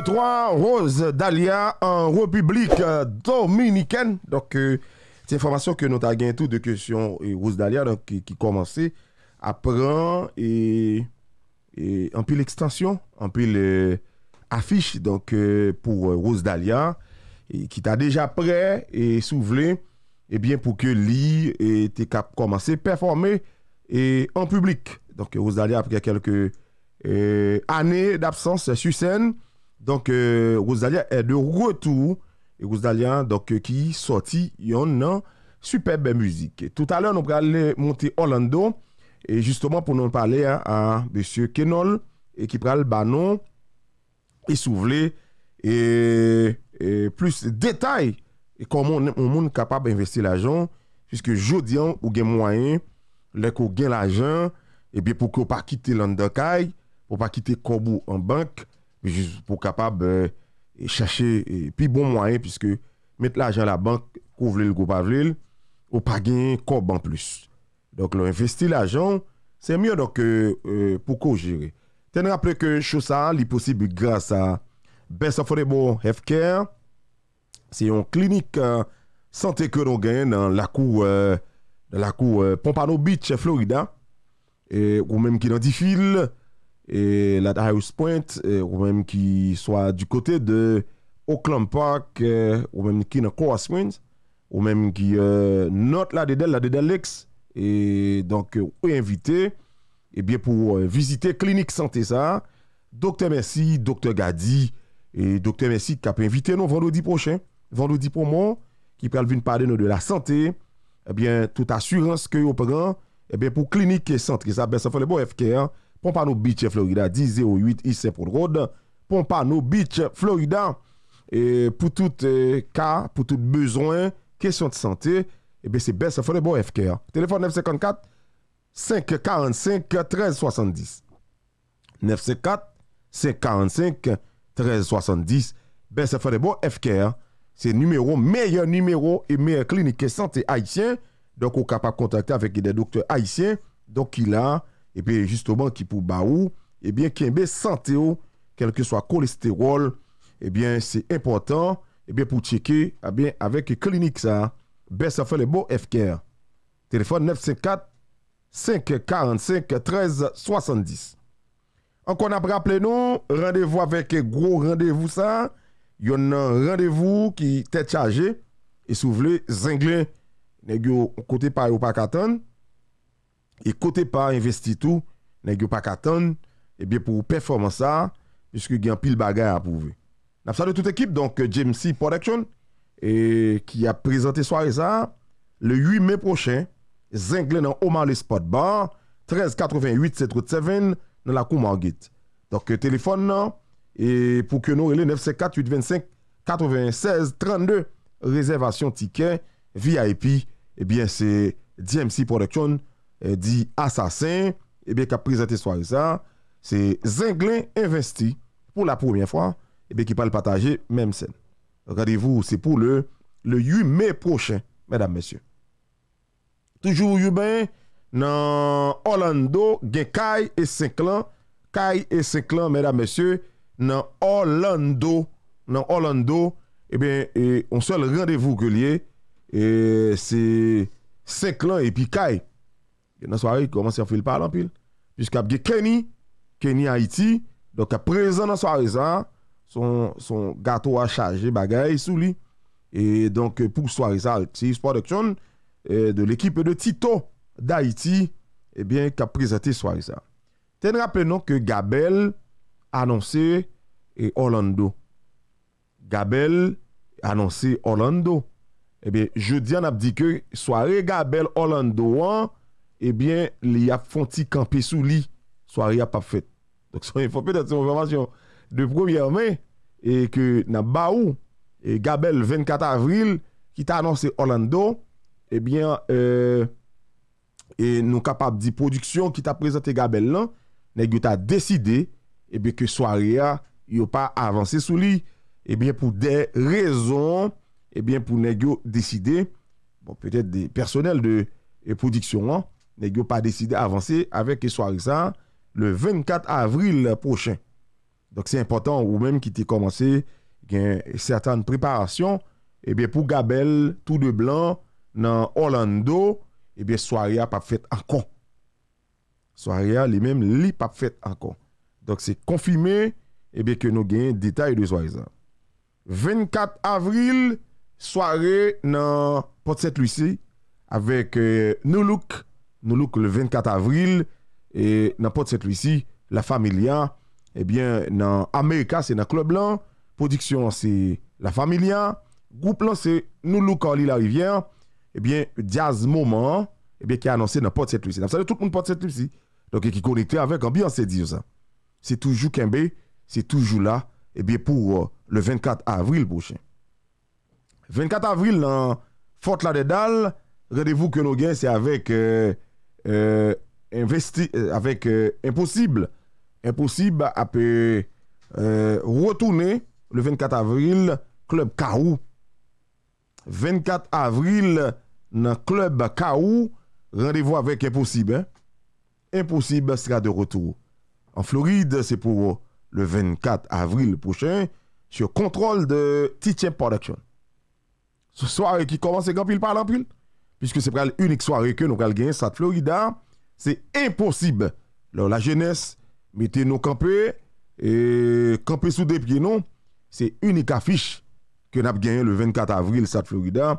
2 Rose Dahlia en République euh, dominicaine. Donc, euh, c'est une information que nous avons gagné tout de question Rose Dahlia donc, qui, commençait à prendre et, en pile extension, en pile euh, affiche donc, pour Rose Dalia, qui t'a déjà prêt et souvelé et bien pour que l'île était capable à performer et en public. Donc, Rose Dahlia, après quelques années d'absence sur scène, Donk euh, Rouzaliya e de retou, Rouzaliya donk ki euh, soti yon nan superbe müzik. Tout alè, nou pral monte Orlando, e justement pou nou pale a M. Kenol, e ki pral banon, e souvle, e plus detay, e koman moun kapab investe lajan, fiske jodi an ou gen mwayen, lèk ou gen lajan, e bi pou ki ou pa kite landakay, pou pa kite kobou an bank, pou kapab euh, chache pi bon mwoyen, piske mette l'ajan la bank kou vlel, kou pa vlel, ou pa genye koban plus. Donk l'on investi l'ajan, se myon donk euh, euh, pou kou jere. Ten raple ke yon chosa li posibli grasa Best of Rebo Healthcare, se yon klinik sante kero gen nan la kou Pompano Beach, Florida, ou menm ki nan di fili, et la Harris Point, eh, ou même qui soit du côté de Oakland Park, eh, ou même qui dans ou même qui eh, note la dedans la Lex. Et donc, ou est invité et bien, pour visiter Clinique Santé ça. Docteur Merci, Docteur Gadi, et Docteur Merci qui a invité nous vendredi prochain, vendredi pour moi, qui peut venir parler de la santé, et bien, toute assurance que vous prenez, et bien, pour Clinique Santé ça, ben, ça fait le bon FKR. Pompano Beach, Florida, 1008 pour pour Road, Pompano Beach, Florida. Et pour tout euh, cas, pour tout besoin, question de santé, et eh bien c'est Best Affordable FKR. Téléphone 954 545 1370. 954 545 1370. Best beau FKR. C'est numéro, meilleur numéro et meilleure clinique de santé haïtien. Donc, on est capable contacter avec des docteurs haïtiens. Donc, il a Epi, jistoman ki pou ba ou, epi, kenbe sante ou, kelke swa kolesterol, epi, se important, epi, pou cheke, epi, avek klinik sa, besa fe le bo FKR. Telefon 954-545-1370. Ankon apre aple nou, randevou avek gro randevou sa, yon nan randevou ki te chaje, e sou vle zenglen, negyo kote payo pa katan, E kote pa investi tou, nan gyo pa katon, e bie pou performan sa, jiski gyan pil bagay a pou ve. Napsa de tout ekip, donk euh, JMC Production, e ki a prezante soare sa, le 8 men prochen, zengle nan Oman Le Spot Bar, 1388 737, nan la kouman git. Donk euh, telefon nan, e pou ke nou ele, 974 825 96 32, rezervasyon tiket, VIP, e eh bie se JMC Production, Euh, Di asasen, eh ebe, ka prezente soye sa, se zenglen investi pou la poumyen eh fwa, ebe, ki pale pataje, mem sen. Radevou, se pou le yu me prochen, mèdame mèsyon. Toujou yu ben, nan Orlando, gen Kaye et sèk lan, Kaye et sèk lan, mèdame mèsyon, nan Orlando, nan Orlando, ebe, eh e, on sol randevou gulye, e, se sèk lan, e pi Kaye, Yon nan sware yon komanse an fil palan pil. Pis kapge Kenny, Kenny Haiti, do ka prezan nan sware zan, son gato a chaje bagay sou li. E donk pou sware zan, Xeis Production, euh, de l'ekipe de Tito d'Haiti, ebyen eh kap prezante sware zan. Ten rappel nan ke Gabel anonsi e Orlando. Gabel anonsi Orlando. Ebyen, eh je di an ap di ke sware Gabel Orlando an, ebyen li ap fonti kampe sou li sou aria pa fèt. Donk sou yon fòpè da tse moun fèmasyon. De pwèmyè mè, e ke nan ba ou, e Gabel 24 avril, ki ta anonsè Orlando, ebyen, e, e nou kapap di prodüksyon ki ta prezante Gabel lan, negyo ta deside, ebyen, ke sou aria yo pa avansè sou li. Ebyen, pou de rezon, ebyen, pou negyo deside, bon, petèt de personel de e prodüksyon lan, Ne gyon pa deside avanse Avek e swarisa Le 24 avril pochen Dok se importan ou menm ki te komanse Gen certaine preparasyon Ebe pou gabel Tout de blan nan Orlando Ebe swaria pap fet ankon Swaria li menm Li pap fet ankon Dok se konfime Ebe ke nou gen detay de swarisa 24 avril Sware nan Potset Luisi Avek euh, Noulouk nous look le 24 avril, et n'importe cette ici, la Familia, eh bien, dans Amérique, c'est dans Club Blanc, production, c'est la Familia, groupe là, c'est nous look la Rivière, eh bien, Diaz Moment, eh bien, qui a annoncé n'importe cette ici. Ça tout le monde donc qui est connecté avec ambiance, c'est ça. C'est toujours Kembe, c'est toujours là, eh bien, pour euh, le 24 avril prochain. 24 avril, dans Fort Lauderdale, rendez-vous que nous gagnons, c'est avec... Euh, euh, investi euh, avec euh, impossible impossible à peut retourner le 24 avril club Kaou 24 avril dans club K.O. rendez-vous avec impossible hein. impossible sera de retour en Floride c'est pour le 24 avril prochain sur contrôle de T-Champ Production ce soir qui commence et quand pile par l'ampile pile Piske se pral unik sware ke nou pral genye sa Florida. Se imposib lor la jenese mette nou kampe e kampe sou depye non? nou. Se unik afish ke nap genye le 24 avril sa Florida.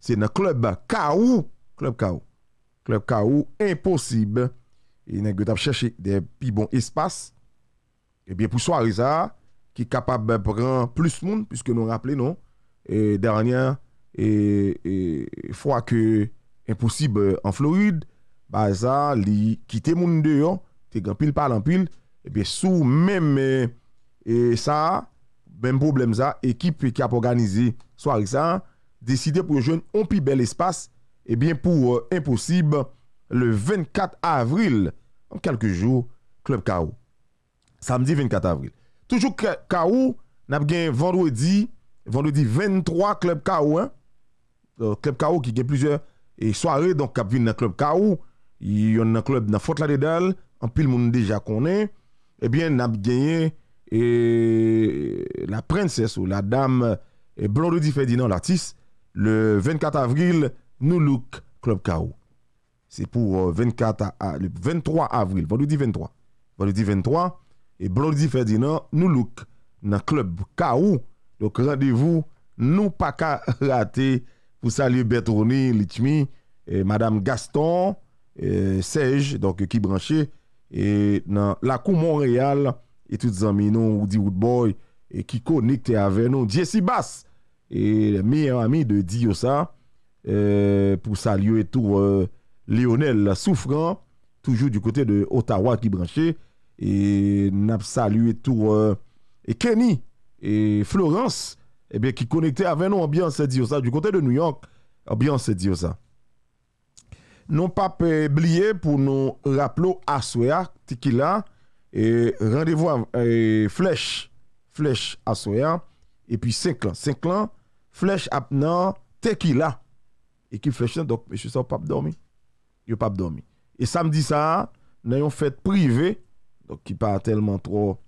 Se nan klub kaou. Klub kaou. Klub kaou. Imposib. E nan gout ap chèche de pi bon espas. Ebyen pou sware za ki kapab pran plus moun. Piske nou rappele nou. E deranye E, e fwa ke Imposib an euh, florid Ba zan li kite moun deyon Te gampil palampil Ebyen sou menm E sa Ben problem zan ekip ki ap organizi So ari zan Deside pou joun onpi bel espas Ebyen pou euh, imposib Le 24 avril An kelke jou Klub K.O. Samdi 24 avril Toujou K.O. Nap gen vendredi Vendredi 23 Klub K.O. K.O. Euh, club KO qui a plusieurs soirées, donc qui a dans Club KO. Il y a un club dans Fort Lauderdale, en pile monde déjà connaît. Eh bien, n'a gagné et la princesse ou la dame et eh, Blondie Ferdinand, l'artiste, le 24 avril, nous look Club KO. C'est pour 24 euh, le 23 avril, vendredi 23. Vendredi 23, et Blondie Ferdinand, nous look dans Club KO. Donc rendez-vous, nous pas qu'à rater. Pour saluer Bertroni, Litmi, Madame Gaston, Serge, donc qui branché, et dans la Cour Montréal, et tous les amis, nous, Woodboy, et qui connecte avec nous, Jesse Bass, et meilleur ami de Dio euh, pour saluer tout euh, Lionel Souffrant, toujours du côté de Ottawa qui branché, et n'a saluer tout euh, et Kenny et Florence eh bien, qui connectait avec nous, ambiance dit ça. Du côté de New York, ambiance dit ça. Non pas oublier pour nous rappeler à Soya, et rendez-vous à Flèche, Flèche à Soya, et puis 5 ans. 5 ans, Flèche à Tequila. Et qui Flèche, donc, monsieur, ça, pas dormi. je pas dormi. Et samedi, ça, nous avons fête privée, donc qui pas tellement trop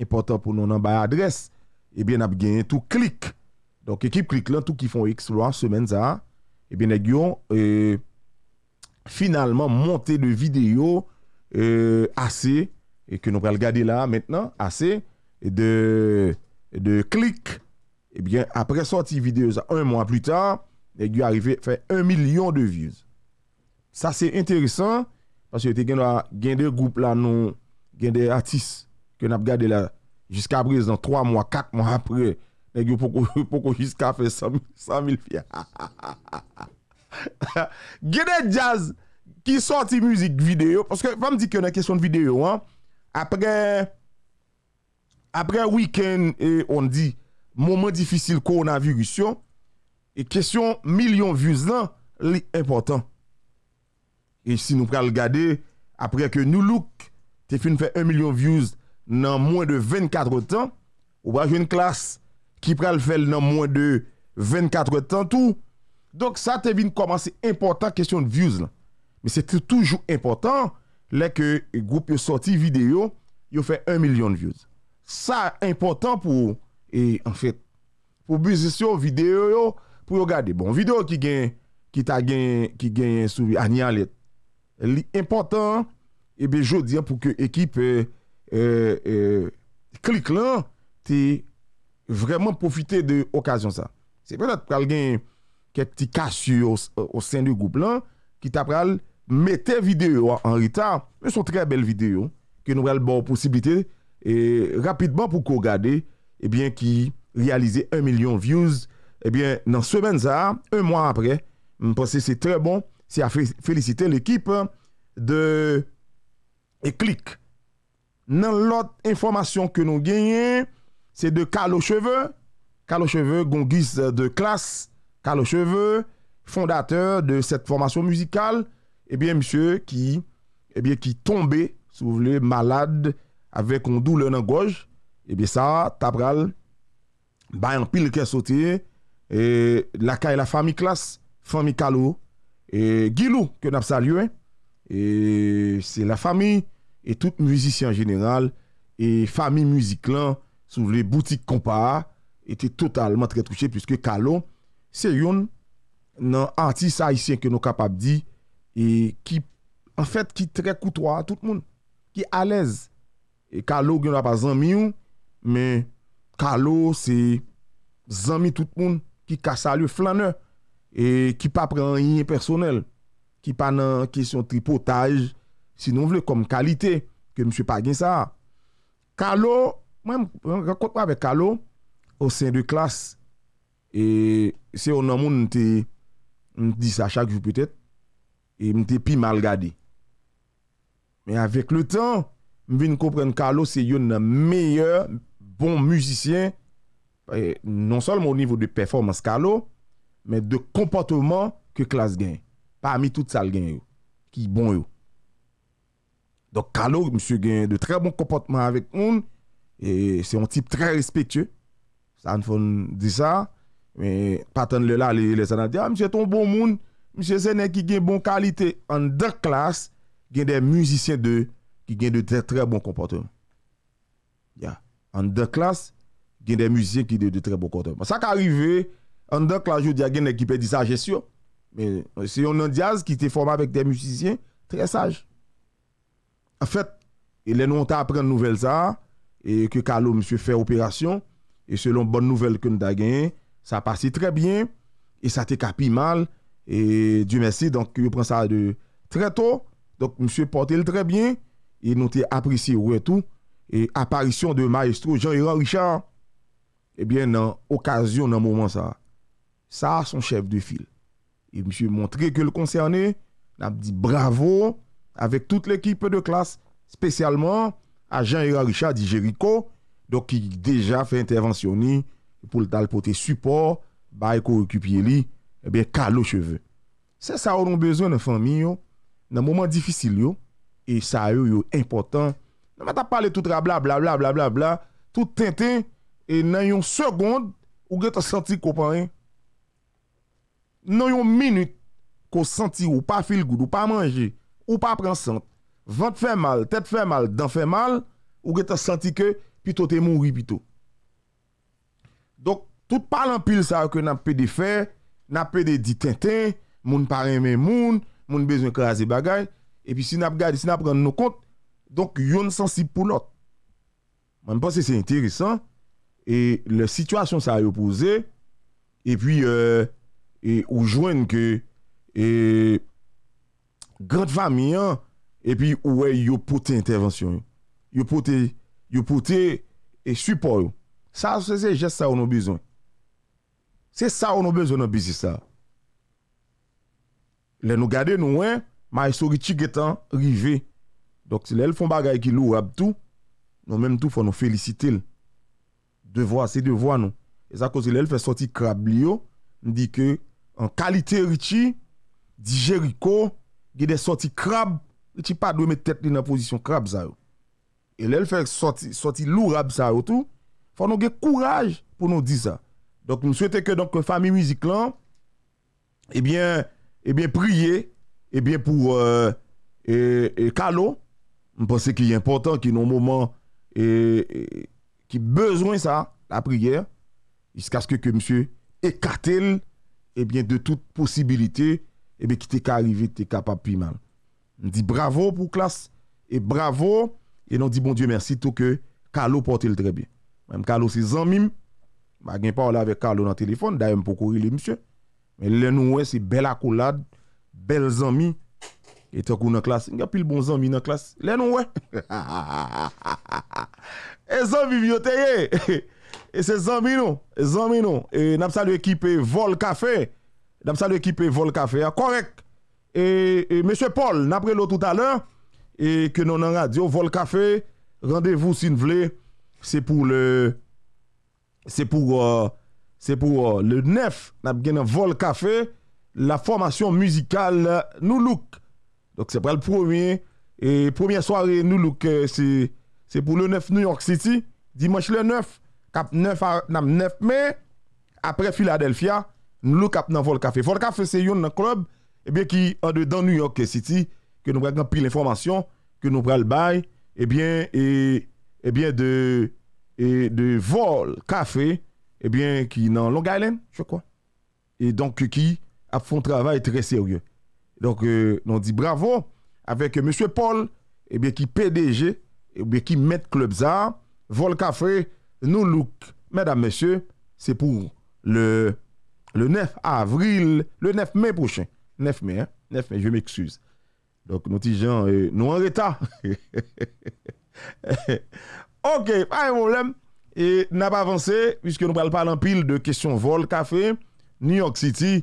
important pour nous, on a adresse. ebyen eh ap genye tout klik. Donk ekip klik lan tout ki fon ekploan semen za, ebyen eh nagyon euh, finalman monte de video euh, ase e ke nou pral gade la maintenant, ase de klik. Ebyen eh apre sorti videos an, an moun an plu ta, nagyon arive fè un milyon de views. Sa se enteresan panse yo te genwa gen de goup la nou gen de atis ke nap gade la Jiska brez nan 3 mwa, 4 mwa apre Nè gyo pou kon jiska fe 100 000 fiyan Gye de jazz ki sorti müzik videyo Paske fam di ki yon nan kesyon videyo Apre Apre weekend On di Momen difisil koronavirisyon E kesyon milyon views lan Li important E si nou pral gade Apre ke nou look Te film fe 1 milyon views nan mwen de 24 tan, ou ba jwen klas ki pral fel nan mwen de 24 tan tou, donk sa te vin komanse important kesyon de views la. Men se te toujou important, le ke group yo sorti video, yo fe 1 milyon de views. Sa important pou, en fet, pou bizisyon video yo, pou yo gade bon video ki gen, ki ta gen, ki gen sou anyalet. Li important, ebe eh jo diyan pou ke ekip eh, e, klik euh, euh, lan, ti vreman profite de okasyon sa. Se prena te pral gen ke ti kasyu ou sen de goup lan, ki ta pral mette video an rita, me son tre bel video, ki nouvel bon posibite, rapidman pou kou gade, ki realize 1 milyon views, nan semen za, 1 mwan apre, se a felicite l'ekip de klik nan lot informasyon ke nou genye, se de Kalo Cheveu, Kalo Cheveu, gongis de klas, Kalo Cheveu, fondateur de set formasyon musikal, ebyen eh msye ki, ebyen eh ki tombe, sou vle malade, avek on dou le nan goj, ebyen eh sa, tabral, bayan pil ke sote, e laka e la fami klas, fami Kalo, e gilou ke napsa lyo, e se la fami, E tout müzisyen genenal e fami müzik lan sou le boutik kompa a, ete totalman tre truche pwiske Kalo se yon nan anti-Sahisyen ke nou kapap di e ki an fèt ki tre koutwa tout moun, ki alez. E Kalo genan pa zanmi yon, men Kalo se zanmi tout moun ki kasa lye flanè e ki pa pren yon yon personel, ki pa nan kesyon tripotaj, si nou vle kom kalite, ke mse pa gen sa, kalou, mwen akotwa ve kalou, ou sen de klas, e se ou nan moun mte mte disa chak jou pwetet, e mte pi mal gade. Me avek le tan, mwen kompren kalou se yon meye bon musisyen, e, non sol moun nivou de performans kalou, men de kompotevman ke klas gen, pa mi tout sal gen yo, ki bon yo. Donc, Kalo, monsieur, gagne de très bon comportement avec nous. Et c'est un type très respectueux. Ça nous dit ça. Mais, pas le là, les, anadiens, gens ah, monsieur, ton bon monde, monsieur, c'est un qui a bonne qualité. En deux classes, il y a des musiciens de, qui ont de très, très bon comportement. Ya En deux classes, il y a des musiciens qui ont de très bon comportement. Ça qui arrive, en deux classes, il y a des équipe qui ça sa sûr Mais c'est un Diaz qui était formé avec des musiciens très sages en fait, est nous ont appris une nouvelle ça, et que Carlo, monsieur, fait opération, et selon bonne nouvelle que nous avons ça passe très bien, et ça été capi mal, et Dieu merci, donc, je prends ça de très tôt, donc, monsieur porte le très bien, et nous avons apprécié, et tout, et apparition de maestro Jean-Héron Richard, eh bien, dans l'occasion, dans moment ça, ça, son chef de file. Et monsieur montré que le concerné, a dit bravo, Avèk tout l'ekipe de klas, spesyalman, a Jean-Hera Richard Dijerico, do ki deja fè intervensyoni pou dalpote support, bay ko rekupye li, ebè eh kalou cheve. Se sa ou don bezwen nan fami yo, nan mouman difisil yo, e sa yo yo impotant, nan mata pale tout ra bla bla bla bla bla bla, tout tenten, e nan yon seconde ou gen ta senti kopan yon. Nan yon minute ko senti ou pa fil goud ou pa manje, ou pas prendre centre, vente fait mal, tête fait mal, dent fait mal, ou que tu as senti que plutôt tu es mouru plutôt. Donc, tout parle en pile ça que n'a pas de faire, n'a pas de dit tintin, moun pas aimer moun, moun besoin craser bagay et puis si n'a regarde, si n'a prendre nos comptes, donc yon sensible pour l'autre. Je pense que c'est intéressant et la situation ça a opposé et puis euh, et ou joindre que et grande famille, hein. et puis, ouais, yo pote intervention, yo pote, yo pote, et support, Ça, c'est juste ça on a besoin. C'est ça on a besoin dans business ça. Les nous garder nous, hein, ma histoire étant hein. rivé. Donc, si elles font choses qui loue tout, nous même tout, faut nous féliciter. Devoir, c'est devoir nous. Et ça, cause elle fait sortir Crablio, dit que en qualité Richie, dit ge de soti krab, e ti pa do me tet li nan pozisyon krab sa yo. E lè l fè soti lourab sa yo tout, fò nou ge kouraj pou nou di sa. Donk nou souwete ke donk fami mizik lan, ebyen, eh ebyen eh priye, ebyen eh pou, e, e, e, kalon, mponse ki yè important, ki nou mouman, e, e, ki bezwen sa, la priyer, iskaske ke msye ekatel, ebyen, de tout posibilite, et eh bien qui t'est arrivé, t'es capable plus mal. On dit bravo pour classe et bravo et on dit bon Dieu merci tout que Carlo porte le très bien. Même Carlo c'est zanmim. M'a gen parlé avec Carlo dans téléphone d'ailleurs pour courir le monsieur. Mais les nous c'est belle accolade, belles amis et tu dans la classe, il y a plus le bon ami dans classe. Les nous ouais. et zami yo Et c'est zami non, amis non. Et n'a salué équipe Vol Café dans ça l'équipe vol café hein. correct et, M. monsieur Paul n'après pris tout à l'heure et que non en radio vol café rendez-vous si vous voulez c'est pour le c'est pour euh, c'est pour euh, le 9 n'a vol café la formation musicale nous look donc c'est pour le premier et première soirée nous look euh, c'est c'est pour le 9 New York City dimanche le 9 cap 9 à, 9 mai après Philadelphia nous à dans Vol Café. Vol Café c'est un club eh bien qui est dans New York City que nous prenons pris l'information que nous prenons le bail et eh bien et eh bien de et de Vol Café eh bien qui dans Long Island, je crois. Et donc qui a fait un travail très sérieux. Donc euh, nous on dit bravo avec M. monsieur Paul et bien qui PDG et bien qui met club ça Vol Café nous look mesdames messieurs c'est pour le Le 9 avril, le 9 mai pochè. 9 mai, je m'eksuse. Donk nou ti jan euh, nou an reta. Ok, pa yon moulèm. E nan pa avanse, piske nou pral palan pil de kèsyon vol, kafe, New York City.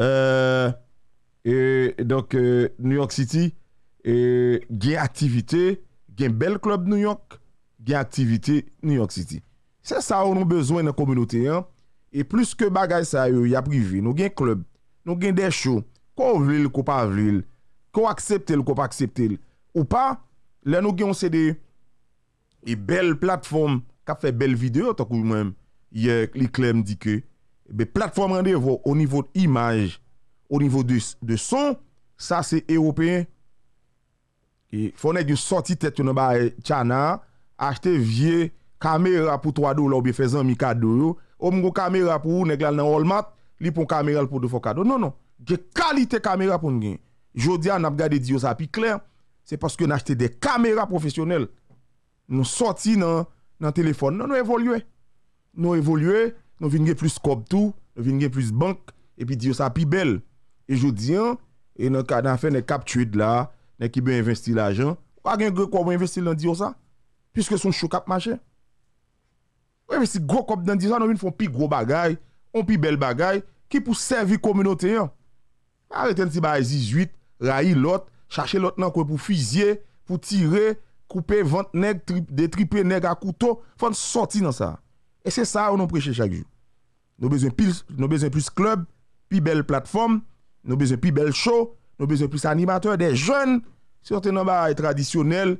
Euh, Donk euh, New York City, gen aktivite, gen bel klop New York, gen aktivite New York City. Se sa ou nou bezwen nan komunote yon. E plus ke bagaj sa yo, ya privi, nou gen klub, nou gen desho, ko vril, ko pa vril, ko akseptil, ko pa akseptil. Ou pa, lè nou gen onse de, e bel platform, ka fe bel videyo, takou mwen, ye, li klem dike. Be platform rande yo vo, o nivou de imaj, o nivou de son, sa se europeen. E fonè di yon sorti tet yon ba e, chana, achte vie, kamera pou 3 do, lò bi fezan mi 4 do yo. Om ngo kamera pou ou, ne glal nan holmat, li pou kamera l pou do fokado. Non, non, gen kalite kamera pou nou gen. Jodian, nap gade diyo sa pi kler, se paske nan achete de kamera profesyonel. Nou sorti nan telefon, nou nou evolue. Nou evolue, nou vinge plus kob tou, nou vinge plus bank, e pi diyo sa pi bel. E jodian, e nan fe ne kap tuit la, ne ki be investi la jan. Kwa gen kwa bo investi lan diyo sa? Piske son chokap mache? Ouye, si gro kop nan dizan, nou yon foun pi gro bagay, ou pi bel bagay, ki pou servi komyonote yon. A reten ti ba a 18, rayi lot, chache lot nan kwen pou fizye, pou tire, koupe, vante neg, detripe neg akouto, foun soti nan sa. E se sa ou nou preche chak ju. Nou bezon pi, nou bezon pi club, pi bel platform, nou bezon pi bel show, nou bezon pi animatoy, nou bezon pi bel show, nou bezon pi bel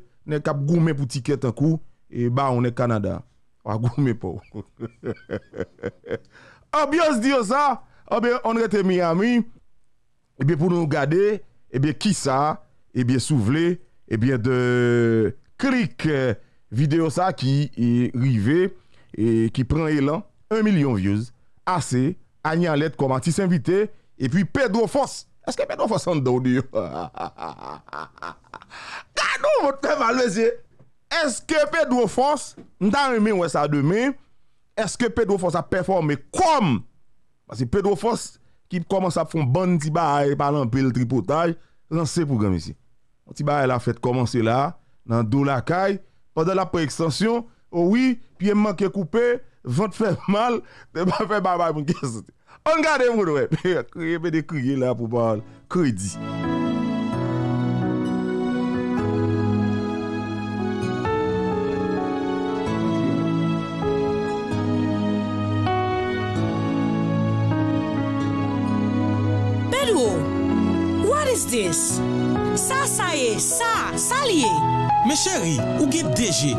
show, Wagoumé pas. Ambiance dit ça, ah bien, on était Miami, et eh bien, pour nous regarder, eh bien, qui ça, eh bien, souvelé, et eh bien, de clic euh, vidéo ça qui est arrivé et qui prend élan, 1 million views, assez, Agnan Let comme artiste invité, et puis Pedro Foss. Est-ce que Pedro Foss en dehors de mal votre malheureux. Est-ce que Pedro Fons, nous ça demain, est-ce que Pedro Force a performé comme Parce que Pedro Force, qui commence à faire un bon petit bail par un le tripotage, dans ce programme ici. Un petit bail a fait commencer là, dans deux la caille, pendant la pré-extension, oh oui, puis il manque coupé, te fait mal, de pas faire bye bye pour On garde mon ouais. a des crier là pour parler crédit. Sa sa ye, sa, sa li ye. Me non? chèri, ou ge deje?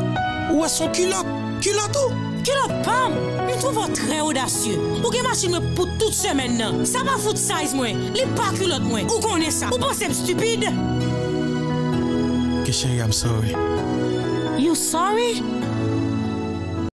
Ou eson kilot? Kilot ou? Kilot pam. Yon touvo tre odasyen. Ou ge masin me pout tout semen nan. Sa pa fout sa iz mwen. Li pa kilot mwen. Ou konen sa? Ou posen m stupide? Ke chèri, I'm sorry. You sorry? You sorry?